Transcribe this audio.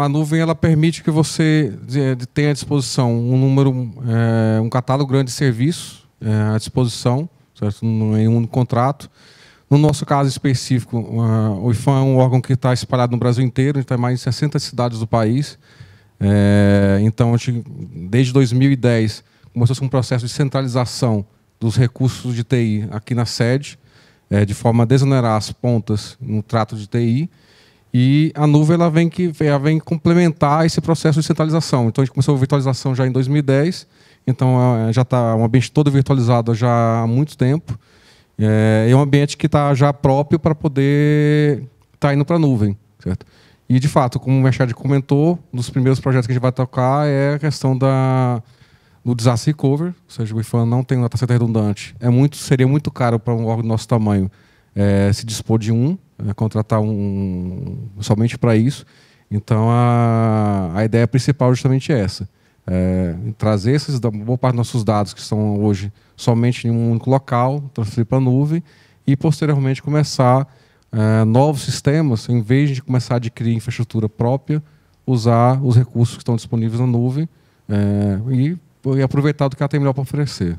A nuvem ela permite que você eh, tenha à disposição um número, é, um catálogo grande de serviços é, à disposição, certo? em um contrato. No nosso caso específico, uh, o IFAM é um órgão que está espalhado no Brasil inteiro, a gente está em mais de 60 cidades do país. É, então, gente, desde 2010, começou-se um processo de centralização dos recursos de TI aqui na sede, é, de forma a desonerar as pontas no trato de TI. E a nuvem ela vem, que, ela vem complementar esse processo de centralização. Então a gente começou a virtualização já em 2010, então é, já está um ambiente todo virtualizado já há muito tempo. É, é um ambiente que está já próprio para poder estar tá indo para a nuvem. Certo? E de fato, como o Machado comentou, um dos primeiros projetos que a gente vai tocar é a questão da, do disaster recovery, ou seja, o IFAM não tem uma taxa redundante. É muito, seria muito caro para um órgão do nosso tamanho é, se dispor de um, é, contratar um somente para isso. Então a, a ideia principal é justamente essa. É, trazer esses, boa parte dos nossos dados que são hoje somente em um único local, transferir para a nuvem e posteriormente começar é, novos sistemas, em vez de começar a adquirir infraestrutura própria, usar os recursos que estão disponíveis na nuvem é, e, e aproveitar do que ela tem melhor para oferecer.